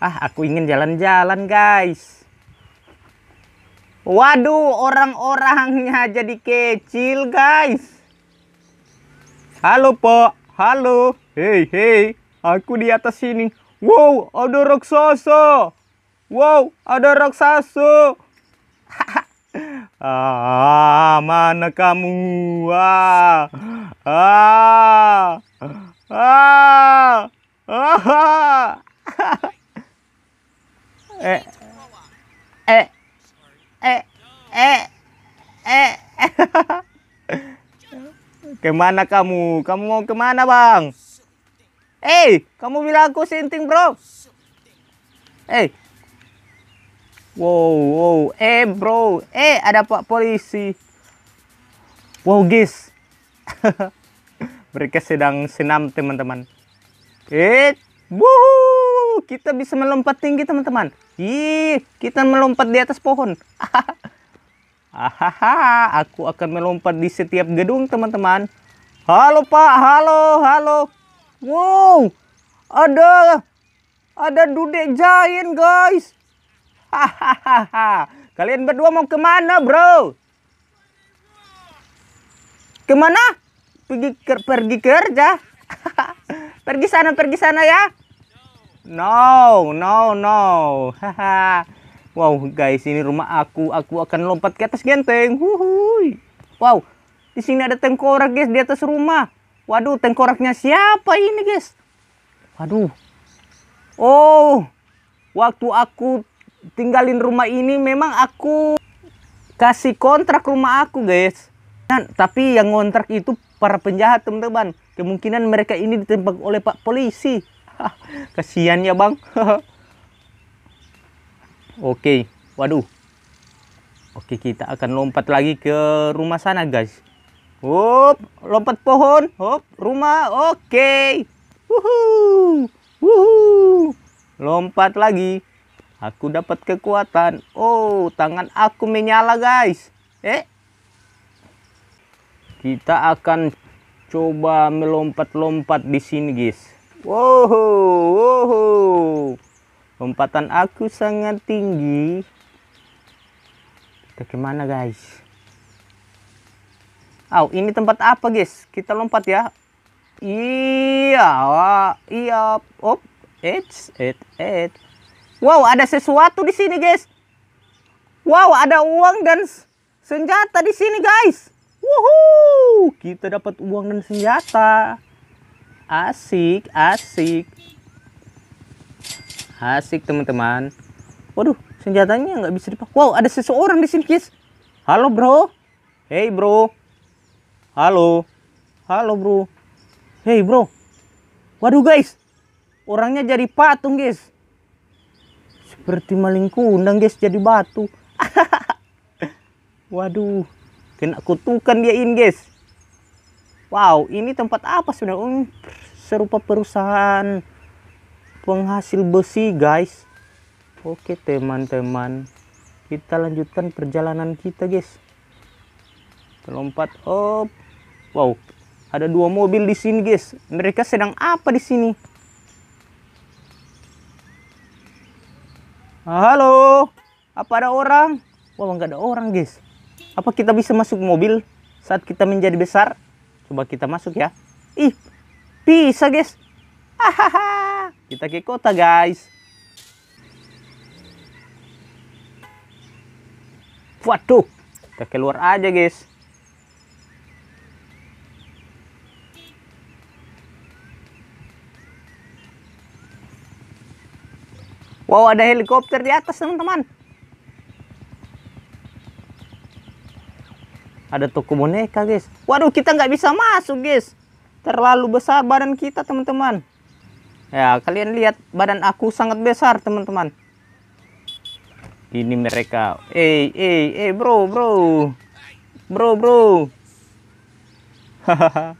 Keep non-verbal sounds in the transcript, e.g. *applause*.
Ah, aku ingin jalan-jalan, guys. Waduh, orang-orangnya jadi kecil, guys. Halo, pak, Halo. Hei, hei. Aku di atas sini. Wow, ada raksasa. Wow, ada raksasa. *laughs* ah, mana kamu? Ah. Ah. Ah. ah. eh eh *laughs* kemana kamu kamu mau kemana bang eh hey, kamu bilang aku sinting bro eh hey. wow wow eh bro eh ada pak polisi wow guys *laughs* mereka sedang senam teman-teman eh wow kita bisa melompat tinggi teman-teman ih kita melompat di atas pohon *laughs* Hahaha, aku akan melompat di setiap gedung, teman-teman. Halo, Pak. Halo, halo. Wow, ada ada dudek giant, guys. Hahaha. Kalian berdua mau kemana, bro? Kemana? Pergi ker pergi kerja. *laughs* pergi sana, pergi sana ya. No, no, no. Hahaha. Wow guys, ini rumah aku. Aku akan lompat ke atas genteng. Huhuy. Wow, di sini ada tengkorak guys di atas rumah. Waduh, tengkoraknya siapa ini guys? Waduh. Oh, waktu aku tinggalin rumah ini memang aku kasih kontrak rumah aku guys. Dan, tapi yang kontrak itu para penjahat teman-teman. Kemungkinan mereka ini ditembak oleh pak polisi. *laughs* Kasihan ya bang. *laughs* Oke, waduh. Oke, kita akan lompat lagi ke rumah sana, guys. Hop, lompat pohon, hop, rumah. Oke. Wuhu. Wuhu. Lompat lagi. Aku dapat kekuatan. Oh, tangan aku menyala, guys. Eh. Kita akan coba melompat-lompat di sini, guys. Wow lompatan aku sangat tinggi Bagaimana guys oh, ini tempat apa guys kita lompat ya iya iya op it's it it wow ada sesuatu di sini guys wow ada uang dan senjata di sini guys Wuhu, kita dapat uang dan senjata asik asik Asik teman-teman. Waduh, senjatanya nggak bisa dipakai. Wow, ada seseorang di sini, guys. Halo, bro. Hey, bro. Halo. Halo, bro. Hey, bro. Waduh, guys. Orangnya jadi patung, guys. Seperti maling kundang, guys, jadi batu. *laughs* Waduh, kena kutukan dia ini, guys. Wow, ini tempat apa sebenarnya? Um, serupa perusahaan penghasil besi guys oke teman-teman kita lanjutkan perjalanan kita guys lompat up wow ada dua mobil di sini guys mereka sedang apa di sini ah, halo apa ada orang wow nggak ada orang guys apa kita bisa masuk mobil saat kita menjadi besar coba kita masuk ya ih bisa guys hahaha kita ke kota, guys. Waduh, kita keluar aja, guys. Wow, ada helikopter di atas, teman-teman. Ada toko boneka, guys. Waduh, kita nggak bisa masuk, guys. Terlalu besar badan kita, teman-teman. Ya, kalian lihat badan aku sangat besar, teman-teman. Ini mereka. Eh, eh, eh, bro, bro. Bro, bro. Hahaha. *laughs*